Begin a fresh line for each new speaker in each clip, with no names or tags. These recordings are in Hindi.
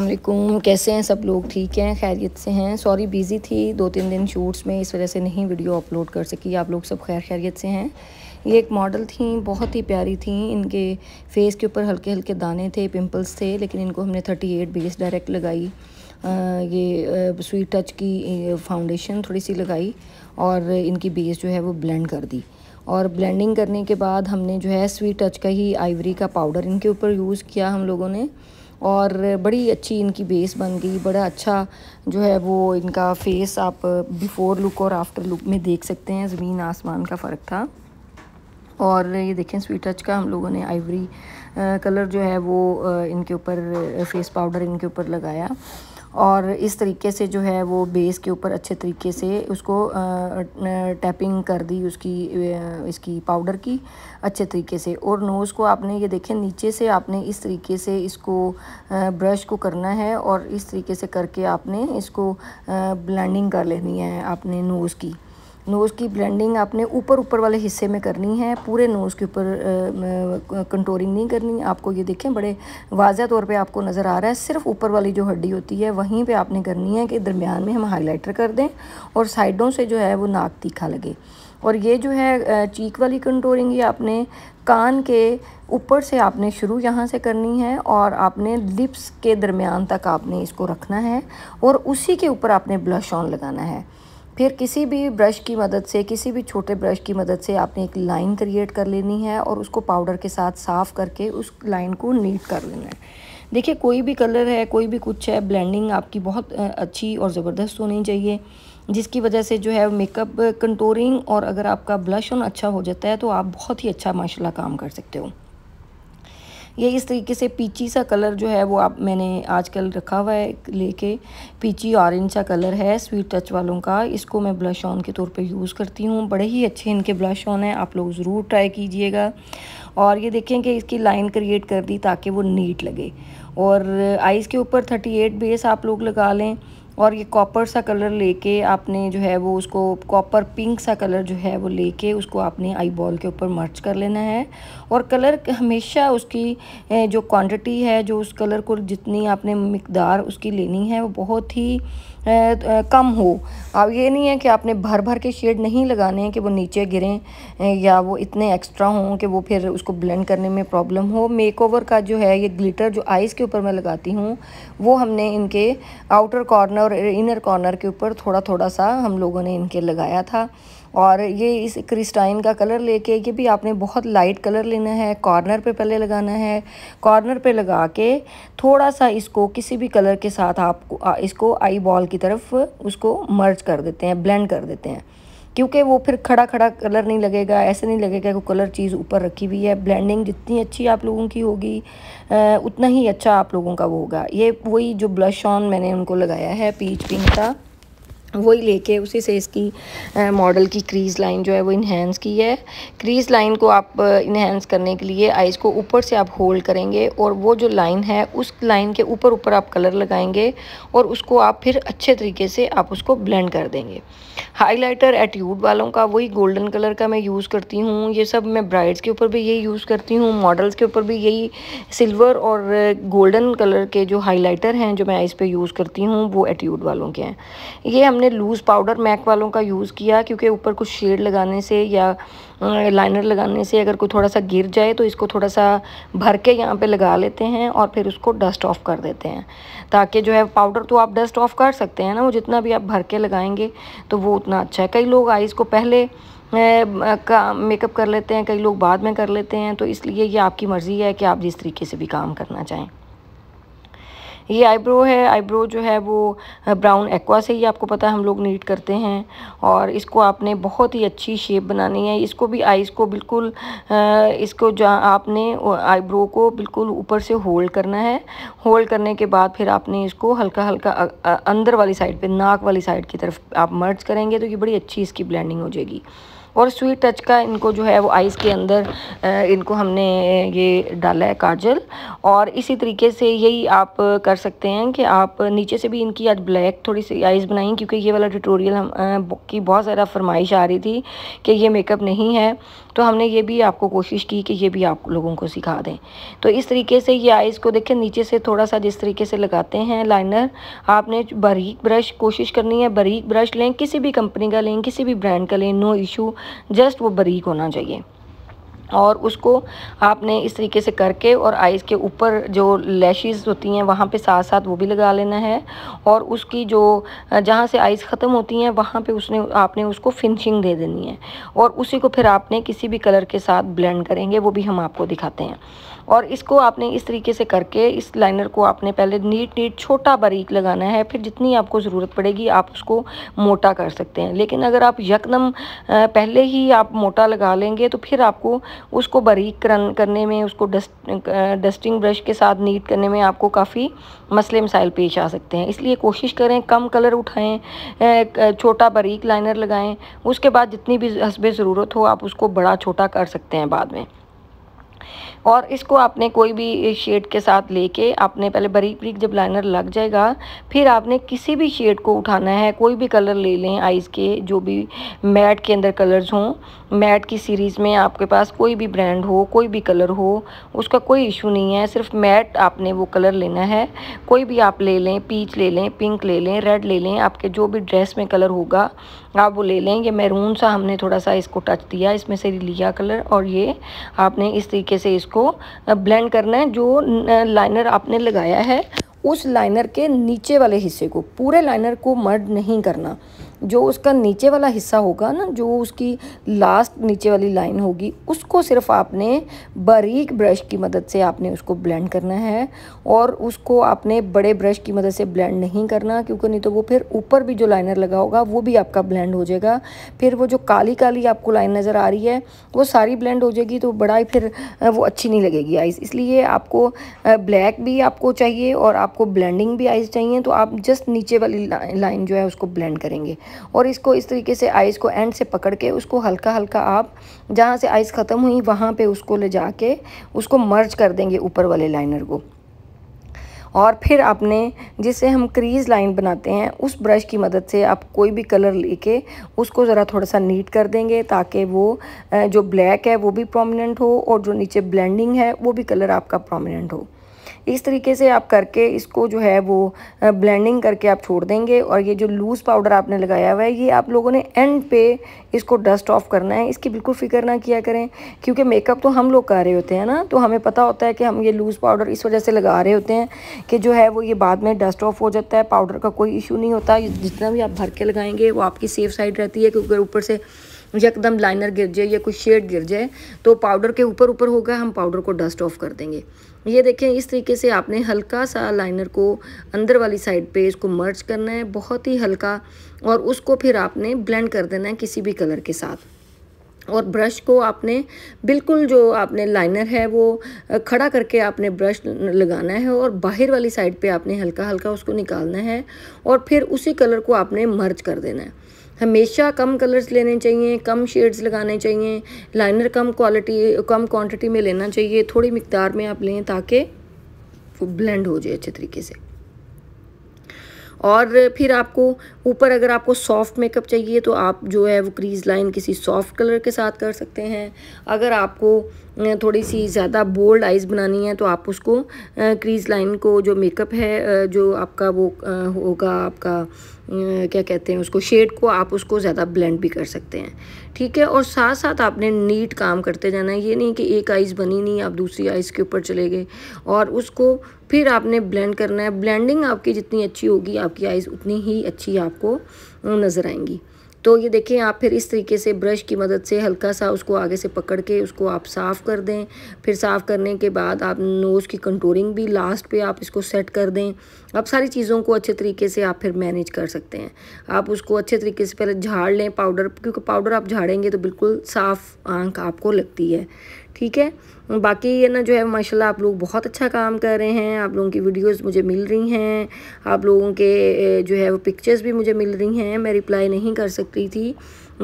अल्लाम कैसे हैं सब लोग ठीक हैं खैरियत से हैं सॉरी बिज़ी थी दो तीन दिन शूट्स में इस वजह से नहीं वीडियो अपलोड कर सकी आप लोग सब खैर खैरियत से हैं ये एक मॉडल थी बहुत ही प्यारी थी इनके फेस के ऊपर हल्के हल्के दाने थे पिंपल्स थे लेकिन इनको हमने 38 एट बेस डायरेक्ट लगाई आ, ये आ, स्वीट टच की फाउंडेशन थोड़ी सी लगाई और इनकी बेस जो है वो ब्लेंड कर दी और ब्लेंडिंग करने के बाद हमने जो है स्वीट टच का ही आइवरी का पाउडर इनके ऊपर यूज़ किया हम लोगों ने और बड़ी अच्छी इनकी बेस बन गई बड़ा अच्छा जो है वो इनका फेस आप बिफ़ोर लुक और आफ्टर लुक में देख सकते हैं ज़मीन आसमान का फ़र्क था और ये देखें स्वीट टच का हम लोगों ने आइवरी कलर जो है वो इनके ऊपर फेस पाउडर इनके ऊपर लगाया और इस तरीके से जो है वो बेस के ऊपर अच्छे तरीके से उसको टैपिंग कर दी उसकी इसकी पाउडर की अच्छे तरीके से और नोज़ को आपने ये देखें नीचे से आपने इस तरीके से इसको ब्रश को करना है और इस तरीके से करके आपने इसको ब्लेंडिंग कर लेनी है आपने नोज़ की नोज़ की ब्लेंडिंग आपने ऊपर ऊपर वाले हिस्से में करनी है पूरे नोज़ के ऊपर कंटोरिंग नहीं करनी आपको ये देखें बड़े वाजह तौर पे आपको नज़र आ रहा है सिर्फ ऊपर वाली जो हड्डी होती है वहीं पे आपने करनी है कि दरमियान में हम हाइलाइटर कर दें और साइडों से जो है वो नाक तीखा लगे और ये जो है चीक वाली कंटोरिंग ये आपने कान के ऊपर से आपने शुरू यहाँ से करनी है और आपने लिप्स के दरमियान तक आपने इसको रखना है और उसी के ऊपर आपने ब्लश ऑन लगाना है फिर किसी भी ब्रश की मदद से किसी भी छोटे ब्रश की मदद से आपने एक लाइन क्रिएट कर लेनी है और उसको पाउडर के साथ साफ़ करके उस लाइन को नीट कर लेना है देखिए कोई भी कलर है कोई भी कुछ है ब्लेंडिंग आपकी बहुत अच्छी और ज़बरदस्त होनी चाहिए जिसकी वजह से जो है मेकअप कंटोरिंग और अगर आपका ब्लश ऑन अच्छा हो जाता है तो आप बहुत ही अच्छा माशाल्लाह काम कर सकते हो ये इस तरीके से पीची सा कलर जो है वो आप मैंने आजकल रखा हुआ है लेके पीची ऑरेंज सा कलर है स्वीट टच वालों का इसको मैं ब्लश ऑन के तौर पे यूज़ करती हूँ बड़े ही अच्छे इनके ब्लश ऑन हैं आप लोग ज़रूर ट्राई कीजिएगा और ये देखें कि इसकी लाइन क्रिएट कर दी ताकि वो नीट लगे और आइज़ के ऊपर थर्टी एट बेस आप लोग लगा लें और ये कॉपर सा कलर लेके आपने जो है वो उसको कॉपर पिंक सा कलर जो है वो लेके उसको आपने आई बॉल के ऊपर मर्च कर लेना है और कलर हमेशा उसकी जो क्वांटिटी है जो उस कलर को जितनी आपने मकदार उसकी लेनी है वो बहुत ही कम हो अब ये नहीं है कि आपने भर भर के शेड नहीं लगाने हैं कि वो नीचे गिरें या वो इतने एक्स्ट्रा हों कि वो फिर उसको ब्लेंड करने में प्रॉब्लम हो मेकओवर का जो है ये ग्लिटर जो आइज़ के ऊपर मैं लगाती हूँ वो हमने इनके आउटर कॉर्नर और इनर कॉर्नर के ऊपर थोड़ा थोड़ा सा हम लोगों ने इनके लगाया था और ये इस क्रिस्टाइन का कलर लेके ये भी आपने बहुत लाइट कलर लेना है कॉर्नर पे पहले लगाना है कॉर्नर पे लगा के थोड़ा सा इसको किसी भी कलर के साथ आप इसको आई बॉल की तरफ उसको मर्ज कर देते हैं ब्लेंड कर देते हैं क्योंकि वो फिर खड़ा खड़ा कलर नहीं लगेगा ऐसे नहीं लगेगा कि कलर चीज़ ऊपर रखी हुई है ब्लेंडिंग जितनी अच्छी आप लोगों की होगी उतना ही अच्छा आप लोगों का वो होगा ये वही जो ब्लश ऑन मैंने उनको लगाया है पीच पिंक का वही लेके उसी से इसकी मॉडल की क्रीज़ लाइन जो है वो इन्हेंस की है क्रीज़ लाइन को आप इन्हेंस करने के लिए आइज़ को ऊपर से आप होल्ड करेंगे और वो जो लाइन है उस लाइन के ऊपर ऊपर आप कलर लगाएंगे और उसको आप फिर अच्छे तरीके से आप उसको ब्लेंड कर देंगे हाइलाइटर एट्यूड वालों का वही गोल्डन कलर का मैं यूज़ करती हूँ ये सब मैं ब्राइड्स के ऊपर भी यही यूज़ करती हूँ मॉडल्स के ऊपर भी यही सिल्वर और गोल्डन कलर के जो हाइलाइटर हैं जो मैं इस पर यूज़ करती हूँ वो एट्यूड वालों के हैं ये हमने लूज़ पाउडर मैक वालों का यूज़ किया क्योंकि ऊपर कुछ शेड लगाने से या लाइनर लगाने से अगर कोई थोड़ा सा गिर जाए तो इसको थोड़ा सा भर के यहाँ पर लगा लेते हैं और फिर उसको डस्ट ऑफ कर देते हैं ताकि जो है पाउडर तो आप डस्ट ऑफ कर सकते हैं ना वो जितना भी आप भर के लगाएंगे तो वो उतना अच्छा है कई लोग आइज़ को पहले का मेकअप कर लेते हैं कई लोग बाद में कर लेते हैं तो इसलिए ये आपकी मर्ज़ी है कि आप जिस तरीके से भी काम करना चाहें ये आईब्रो है आईब्रो जो है वो ब्राउन एक्वा से ही आपको पता है हम लोग नीट करते हैं और इसको आपने बहुत ही अच्छी शेप बनानी है इसको भी आइज़ को बिल्कुल इसको जहाँ आपने आईब्रो को बिल्कुल ऊपर से होल्ड करना है होल्ड करने के बाद फिर आपने इसको हल्का हल्का अंदर वाली साइड पे नाक वाली साइड की तरफ आप मर्ज करेंगे तो ये बड़ी अच्छी इसकी ब्लैंडिंग हो जाएगी और स्वीट टच का इनको जो है वो आइज़ के अंदर इनको हमने ये डाला है काजल और इसी तरीके से यही आप कर सकते हैं कि आप नीचे से भी इनकी आज ब्लैक थोड़ी सी आइज़ बनाई क्योंकि ये वाला ट्यूटोरियल हम की बहुत ज़्यादा फरमाइश आ रही थी कि ये मेकअप नहीं है तो हमने ये भी आपको कोशिश की कि ये भी आप लोगों को सिखा दें तो इस तरीके से ये आइज़ को देखें नीचे से थोड़ा सा जिस तरीके से लगाते हैं लाइनर आपने बारीक ब्रश कोशिश करनी है बारीक ब्रश लें किसी भी कंपनी का लें किसी भी ब्रांड का लें नो इशू जस्ट वो बरीक होना चाहिए और उसको आपने इस तरीके से करके और आइज़ के ऊपर जो लैशेस होती हैं वहाँ पे साथ साथ वो भी लगा लेना है और उसकी जो जहाँ से आइज़ ख़त्म होती हैं वहाँ पे उसने आपने उसको फिनिशिंग दे देनी है और उसी को फिर आपने किसी भी कलर के साथ ब्लेंड करेंगे वो भी हम आपको दिखाते हैं और इसको आपने इस तरीके से करके इस लाइनर को आपने पहले नीट नीट छोटा बारीक लगाना है फिर जितनी आपको ज़रूरत पड़ेगी आप उसको मोटा कर सकते हैं लेकिन अगर आप यकदम पहले ही आप मोटा लगा लेंगे तो फिर आपको उसको बारीक करने में उसको डस्ट डस्टिंग ब्रश के साथ नीट करने में आपको काफ़ी मसले मसाइल पेश आ सकते हैं इसलिए कोशिश करें कम कलर उठाएं छोटा बारीक लाइनर लगाएं उसके बाद जितनी भी हसबे ज़रूरत हो आप उसको बड़ा छोटा कर सकते हैं बाद में और इसको आपने कोई भी शेड के साथ लेके आपने पहले बरीक बरीक जब लाइनर लग जाएगा फिर आपने किसी भी शेड को उठाना है कोई भी कलर ले लें आइज़ के जो भी मैट के अंदर कलर्स हों मैट की सीरीज़ में आपके पास कोई भी ब्रांड हो कोई भी कलर हो उसका कोई इशू नहीं है सिर्फ मैट आपने वो कलर लेना है कोई भी आप ले लें पीच ले लें पिंक ले लें रेड ले लें आपके जो भी ड्रेस में कलर होगा आप वो ले लें ये मैरून सा हमने थोड़ा सा इसको टच दिया इसमें से लिया कलर और ये आपने इस तरीके से इसको इसको ब्लेंड करना है जो लाइनर आपने लगाया है उस लाइनर के नीचे वाले हिस्से को पूरे लाइनर को मर्ड नहीं करना जो उसका नीचे वाला हिस्सा होगा ना जो उसकी लास्ट नीचे वाली लाइन होगी उसको सिर्फ आपने बारीक ब्रश की मदद से आपने उसको ब्लेंड करना है और उसको आपने बड़े ब्रश की मदद से ब्लेंड नहीं करना क्योंकि नहीं तो वो फिर ऊपर भी जो लाइनर लगा होगा वो भी आपका ब्लेंड हो जाएगा फिर वो जो काली काली आपको लाइन नज़र आ रही है वो सारी ब्लेंड हो जाएगी तो बड़ा ही फिर वो अच्छी नहीं लगेगी आइज़ इसलिए आपको ब्लैक भी आपको चाहिए और आपको ब्लेंडिंग भी आइज़ चाहिए तो आप जस्ट नीचे वाली लाइन जो है उसको ब्लेंड करेंगे और इसको इस तरीके से आइस को एंड से पकड़ के उसको हल्का हल्का आप जहाँ से आइस ख़त्म हुई वहाँ पे उसको ले जाके उसको मर्ज कर देंगे ऊपर वाले लाइनर को और फिर आपने जिससे हम क्रीज़ लाइन बनाते हैं उस ब्रश की मदद से आप कोई भी कलर लेके उसको ज़रा थोड़ा सा नीट कर देंगे ताकि वो जो ब्लैक है वो भी प्रोमिनेंट हो और जो नीचे ब्लेंडिंग है वो भी कलर आपका प्रोमिनेंट हो इस तरीके से आप करके इसको जो है वो ब्लेंडिंग करके आप छोड़ देंगे और ये जो लूज़ पाउडर आपने लगाया हुआ है ये आप लोगों ने एंड पे इसको डस्ट ऑफ करना है इसकी बिल्कुल फिक्र ना किया करें क्योंकि मेकअप तो हम लोग कर रहे होते हैं ना तो हमें पता होता है कि हम ये लूज़ पाउडर इस वजह से लगा रहे होते हैं कि जो है वो ये बाद में डस्ट ऑफ हो जाता है पाउडर का कोई इशू नहीं होता जितना भी आप भर के लगाएंगे वो आपकी सेफ साइड रहती है क्योंकि ऊपर से एकदम लाइनर गिर जाए या कुछ शेड गिर जाए तो पाउडर के ऊपर ऊपर होगा हम पाउडर को डस्ट ऑफ कर देंगे ये देखें इस तरीके से आपने हल्का सा लाइनर को अंदर वाली साइड पे इसको मर्ज करना है बहुत ही हल्का और उसको फिर आपने ब्लेंड कर देना है किसी भी कलर के साथ और ब्रश को आपने बिल्कुल जो आपने लाइनर है वो खड़ा करके आपने ब्रश लगाना है और बाहर वाली साइड पे आपने हल्का हल्का उसको निकालना है और फिर उसी कलर को आपने मर्ज कर देना है हमेशा कम कलर्स लेने चाहिए कम शेड्स लगाने चाहिए लाइनर कम क्वालिटी कम क्वांटिटी में लेना चाहिए थोड़ी मकदार में आप लें ताकि वो ब्लेंड हो जाए अच्छे तरीके से और फिर आपको ऊपर अगर आपको सॉफ्ट मेकअप चाहिए तो आप जो है वो क्रीज लाइन किसी सॉफ्ट कलर के साथ कर सकते हैं अगर आपको थोड़ी सी ज़्यादा बोल्ड आइज़ बनानी है तो आप उसको क्रीज लाइन को जो मेकअप है जो आपका वो होगा आपका क्या कहते हैं उसको शेड को आप उसको ज़्यादा ब्लेंड भी कर सकते हैं ठीक है और साथ साथ आपने नीट काम करते जाना है ये नहीं कि एक आइस बनी नहीं आप दूसरी आइस के ऊपर चले गए और उसको फिर आपने ब्लेंड करना है ब्लेंडिंग आपकी जितनी अच्छी होगी आपकी आइस उतनी ही अच्छी आपको नज़र आएंगी तो ये देखें आप फिर इस तरीके से ब्रश की मदद से हल्का सा उसको आगे से पकड़ के उसको आप साफ़ कर दें फिर साफ़ करने के बाद आप नोज़ की कंटूरिंग भी लास्ट पे आप इसको सेट कर दें आप सारी चीज़ों को अच्छे तरीके से आप फिर मैनेज कर सकते हैं आप उसको अच्छे तरीके से पहले झाड़ लें पाउडर क्योंकि पाउडर आप झाड़ेंगे तो बिल्कुल साफ़ आँख आपको लगती है ठीक है बाकी ये ना जो है माशाल्लाह आप लोग बहुत अच्छा काम कर रहे हैं आप लोगों की वीडियोस मुझे मिल रही हैं आप लोगों के जो है वो पिक्चर्स भी मुझे मिल रही हैं मैं रिप्लाई नहीं कर सकती थी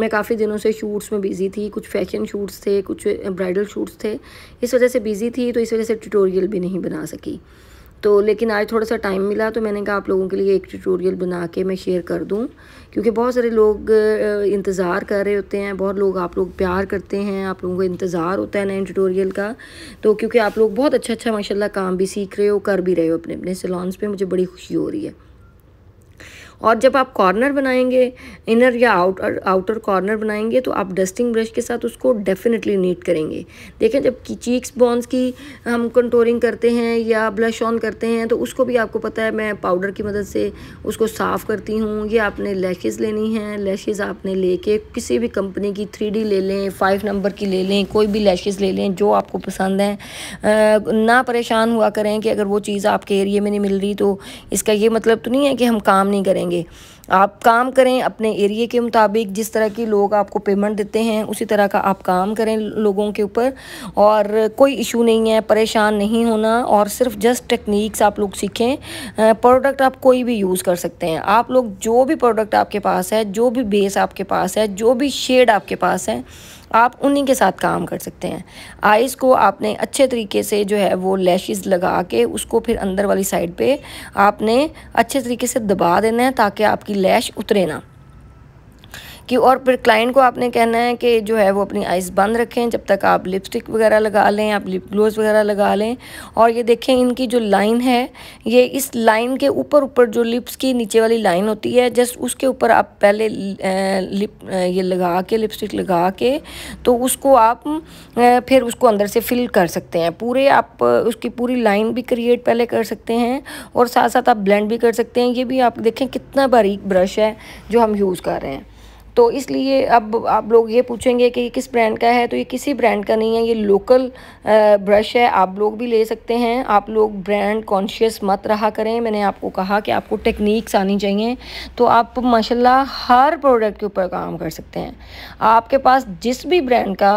मैं काफ़ी दिनों से शूट्स में बिज़ी थी कुछ फैशन शूट्स थे कुछ ब्राइडल शूट्स थे इस वजह से बिज़ी थी तो इस वजह से ट्यूटोरियल भी नहीं बना सकी तो लेकिन आज थोड़ा सा टाइम मिला तो मैंने कहा आप लोगों के लिए एक ट्यूटोरियल बना के मैं शेयर कर दूँ क्योंकि बहुत सारे लोग इंतज़ार कर रहे होते हैं बहुत लोग आप लोग प्यार करते हैं आप लोगों को इंतज़ार होता है नए ट्यूटोरियल का तो क्योंकि आप लोग बहुत अच्छा अच्छा माशाल्लाह काम भी सीख रहे हो कर भी रहे हो अपने अपने सलॉन्स पे मुझे बड़ी खुशी हो रही है और जब आप कॉर्नर बनाएंगे इनर या आउटर आउटर कॉर्नर बनाएंगे तो आप डस्टिंग ब्रश के साथ उसको डेफिनेटली नीट करेंगे देखें जब चीक्स बॉन्स की हम कंटोरिंग करते हैं या ब्लश ऑन करते हैं तो उसको भी आपको पता है मैं पाउडर की मदद से उसको साफ़ करती हूँ या आपने लैशेज़ लेनी हैं लैशेज़ आपने लेके किसी भी कंपनी की थ्री ले लें फ़ाइव नंबर की ले लें कोई भी लैशेज़ ले लें जो आपको पसंद है ना परेशान हुआ करें कि अगर वो चीज़ आपके एरिए में नहीं मिल रही तो इसका ये मतलब तो नहीं है कि हम काम नहीं करेंगे देंगे आप काम करें अपने एरिए के मुताबिक जिस तरह की लोग आपको पेमेंट देते हैं उसी तरह का आप काम करें लोगों के ऊपर और कोई इशू नहीं है परेशान नहीं होना और सिर्फ जस्ट टेक्निक्स आप लोग सीखें प्रोडक्ट आप कोई भी यूज़ कर सकते हैं आप लोग जो भी प्रोडक्ट आपके पास है जो भी बेस आपके पास है जो भी शेड आपके पास है आप उन्हीं के साथ काम कर सकते हैं आइज़ को आपने अच्छे तरीके से जो है वो लैशेस लगा के उसको फिर अंदर वाली साइड पे आपने अच्छे तरीके से दबा देना है ताकि आपकी लैश उतरे ना कि और फिर क्लाइंट को आपने कहना है कि जो है वो अपनी आइज़ बंद रखें जब तक आप लिपस्टिक वगैरह लगा लें आप लिप ग्लोज वगैरह लगा लें और ये देखें इनकी जो लाइन है ये इस लाइन के ऊपर ऊपर जो लिप्स की नीचे वाली लाइन होती है जस्ट उसके ऊपर आप पहले लिप ये लगा के लिपस्टिक लगा के तो उसको आप फिर उसको अंदर से फिल कर सकते हैं पूरे आप उसकी पूरी लाइन भी क्रिएट पहले कर सकते हैं और साथ साथ आप ब्लेंड भी कर सकते हैं ये भी आप देखें कितना बारीक ब्रश है जो हम यूज़ कर रहे हैं तो इसलिए अब आप लोग ये पूछेंगे कि ये किस ब्रांड का है तो ये किसी ब्रांड का नहीं है ये लोकल ब्रश है आप लोग भी ले सकते हैं आप लोग ब्रांड कॉन्शियस मत रहा करें मैंने आपको कहा कि आपको टेक्निक्स आनी चाहिए तो आप माशाल्लाह हर प्रोडक्ट के ऊपर काम कर सकते हैं आपके पास जिस भी ब्रांड का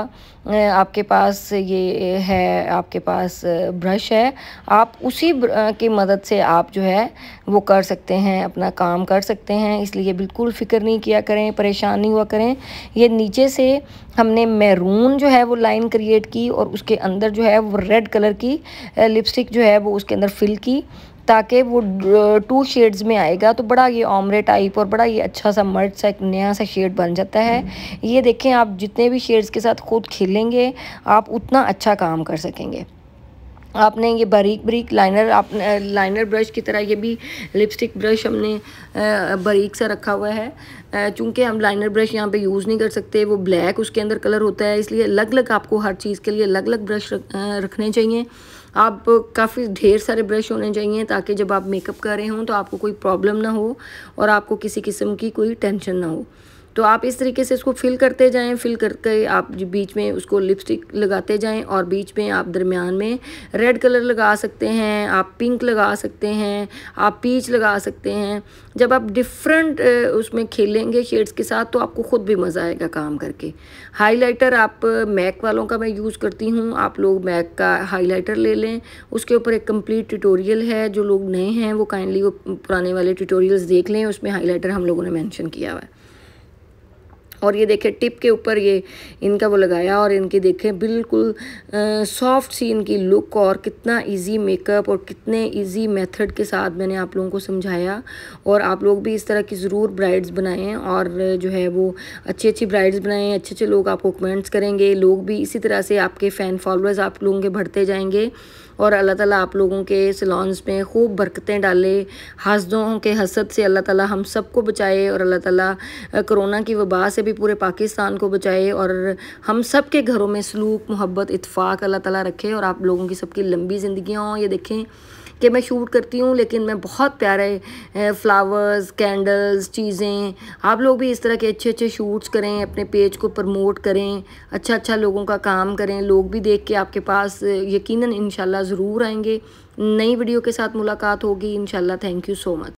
आपके पास ये है आपके पास ब्रश है आप उसी की मदद से आप जो है वो कर सकते हैं अपना काम कर सकते हैं इसलिए बिल्कुल फ़िक्र नहीं किया करें परेशान नहीं हुआ करें ये नीचे से हमने मैरून जो है वो लाइन क्रिएट की और उसके अंदर जो है वो रेड कलर की लिपस्टिक जो है वो उसके अंदर फिल की ताकि वो टू शेड्स में आएगा तो बड़ा ये ऑमरे टाइप और बड़ा ये अच्छा सा मर्च सा एक नया सा शेड बन जाता है हम्म। ये देखें आप जितने भी शेड्स के साथ खुद खेलेंगे आप उतना अच्छा काम कर सकेंगे आपने ये बारीक बारीक लाइनर आप लाइनर ब्रश की तरह ये भी लिपस्टिक ब्रश हमने बारीक सा रखा हुआ है चूँकि हम लाइनर ब्रश यहाँ पे यूज़ नहीं कर सकते वो ब्लैक उसके अंदर कलर होता है इसलिए अलग अलग आपको हर चीज़ के लिए अलग अलग ब्रश रखने चाहिए आप काफ़ी ढेर सारे ब्रश होने चाहिए ताकि जब आप मेकअप कर रहे हों तो आपको कोई प्रॉब्लम ना हो और आपको किसी किस्म की कोई टेंशन ना हो तो आप इस तरीके से इसको फिल करते जाएँ फिल करके आप बीच में उसको लिपस्टिक लगाते जाएँ और बीच में आप दरमियान में रेड कलर लगा सकते हैं आप पिंक लगा सकते हैं आप पीच लगा सकते हैं जब आप डिफरेंट उसमें खेलेंगे शेड्स के साथ तो आपको ख़ुद भी मज़ा आएगा काम करके हाइलाइटर आप मैक वालों का मैं यूज़ करती हूँ आप लोग मैक का हाइलाइटर ले लें उसके ऊपर एक कंप्लीट ट्यूटोरियल है जो लोग नए हैं वो काइंडली वो पुराने वाले ट्यूटोरियल्स देख लें उसमें हाइलाइटर हम लोगों ने मेंशन किया हुआ है और ये देखें टिप के ऊपर ये इनका वो लगाया और इनकी देखें बिल्कुल सॉफ्ट सी इनकी लुक और कितना इजी मेकअप और कितने इजी मेथड के साथ मैंने आप लोगों को समझाया और आप लोग भी इस तरह की ज़रूर ब्राइड्स बनाएं और जो है वो अच्छी अच्छी ब्राइड्स बनाएं अच्छे अच्छे लोग आपको कमेंट्स करेंगे लोग भी इसी तरह से आपके फ़ैन फॉलोअर्स आप लोगों के बढ़ते जाएंगे और अल्लाह ताला आप लोगों के सलोन्स में खूब बरकतें डाले हसदों के हसद से अल्लाह ताला हम सबको बचाए और अल्लाह ताला कोरोना की वबा से भी पूरे पाकिस्तान को बचाए और हम सब के घरों में सलूक मोहब्बत इतफ़ाक़ अल्लाह ताला रखे और आप लोगों की सबकी लंबी ज़िंदियाँ हों ये देखें कि मैं शूट करती हूँ लेकिन मैं बहुत प्यारे फ्लावर्स कैंडल्स चीज़ें आप लोग भी इस तरह के अच्छे अच्छे शूट्स करें अपने पेज को प्रमोट करें अच्छा अच्छा लोगों का काम करें लोग भी देख के आपके पास यकीन इन ज़रूर आएंगे नई वीडियो के साथ मुलाकात होगी इन थैंक यू सो मच